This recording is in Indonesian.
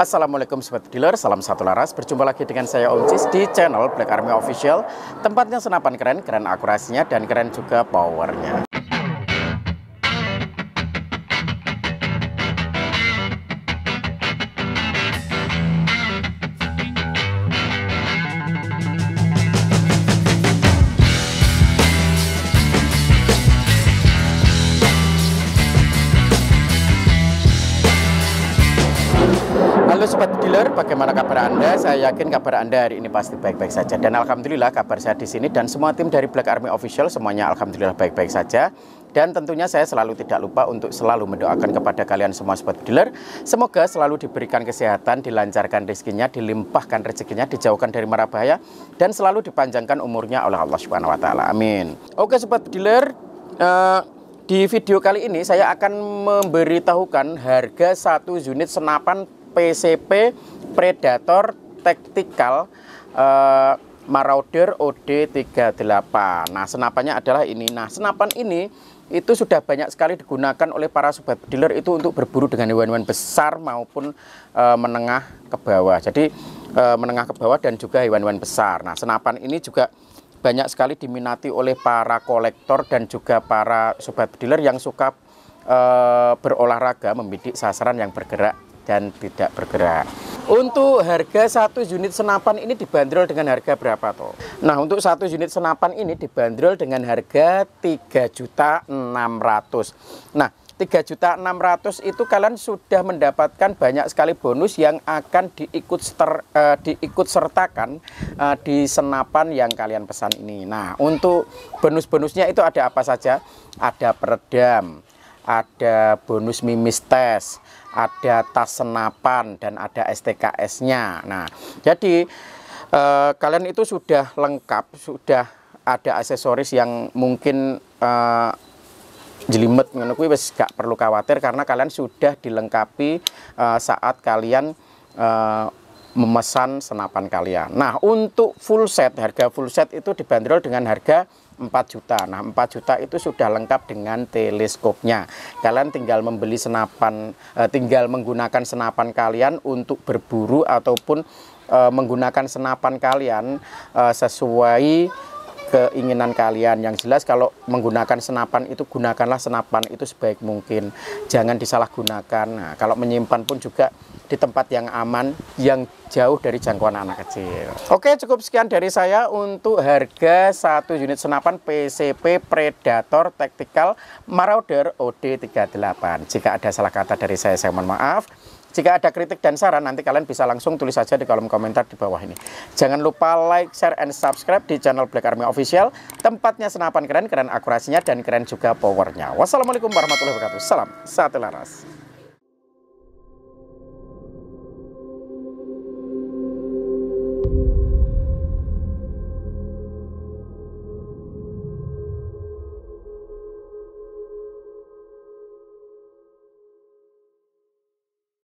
Assalamualaikum Sobat Dealer, salam satu laras. Berjumpa lagi dengan saya Om Cis di channel Black Army Official. Tempatnya senapan keren, keren akurasinya dan keren juga powernya. Halo Sobat Dealer, bagaimana kabar Anda? Saya yakin kabar Anda hari ini pasti baik-baik saja. Dan Alhamdulillah kabar saya di sini dan semua tim dari Black Army Official semuanya Alhamdulillah baik-baik saja. Dan tentunya saya selalu tidak lupa untuk selalu mendoakan kepada kalian semua Sobat Dealer. Semoga selalu diberikan kesehatan, dilancarkan rezekinya, dilimpahkan rezekinya, dijauhkan dari mara bahaya. Dan selalu dipanjangkan umurnya oleh Allah Subhanahu Wa Taala. Amin. Oke Sobat Dealer, uh, di video kali ini saya akan memberitahukan harga satu unit senapan PCP Predator Tactical uh, Marauder OD38. Nah, senapannya adalah ini. Nah, senapan ini itu sudah banyak sekali digunakan oleh para sobat dealer itu untuk berburu dengan hewan-hewan besar maupun e, menengah ke bawah. Jadi e, menengah ke bawah dan juga hewan-hewan besar. Nah, senapan ini juga banyak sekali diminati oleh para kolektor dan juga para sobat dealer yang suka e, berolahraga membidik sasaran yang bergerak dan tidak bergerak. Untuk harga satu unit senapan ini dibanderol dengan harga berapa toh? Nah untuk satu unit senapan ini dibanderol dengan harga 3.600. Nah 3.600 itu kalian sudah mendapatkan banyak sekali bonus yang akan diikut ser, uh, diikut sertakan uh, di senapan yang kalian pesan ini. Nah, untuk bonus-bonusnya itu ada apa saja? Ada peredam, ada bonus mimis tes, ada tas senapan dan ada STKS-nya. Nah, jadi eh, kalian itu sudah lengkap, sudah ada aksesoris yang mungkin eh, jelimet menurutku wes gak perlu khawatir karena kalian sudah dilengkapi eh, saat kalian eh, memesan senapan kalian. Nah, untuk full set, harga full set itu dibanderol dengan harga 4 juta. Nah, 4 juta itu sudah lengkap dengan teleskopnya. Kalian tinggal membeli senapan eh, tinggal menggunakan senapan kalian untuk berburu ataupun eh, menggunakan senapan kalian eh, sesuai keinginan kalian yang jelas kalau menggunakan senapan itu gunakanlah senapan itu sebaik mungkin jangan disalahgunakan nah, kalau menyimpan pun juga di tempat yang aman yang jauh dari jangkauan anak kecil oke cukup sekian dari saya untuk harga satu unit senapan PCP Predator Tactical Marauder OD38 jika ada salah kata dari saya saya mohon maaf jika ada kritik dan saran, nanti kalian bisa langsung tulis saja di kolom komentar di bawah ini. Jangan lupa like, share, and subscribe di channel Black Army Official. Tempatnya senapan keren, keren akurasinya, dan keren juga powernya. Wassalamualaikum warahmatullahi wabarakatuh. Salam, satu laras.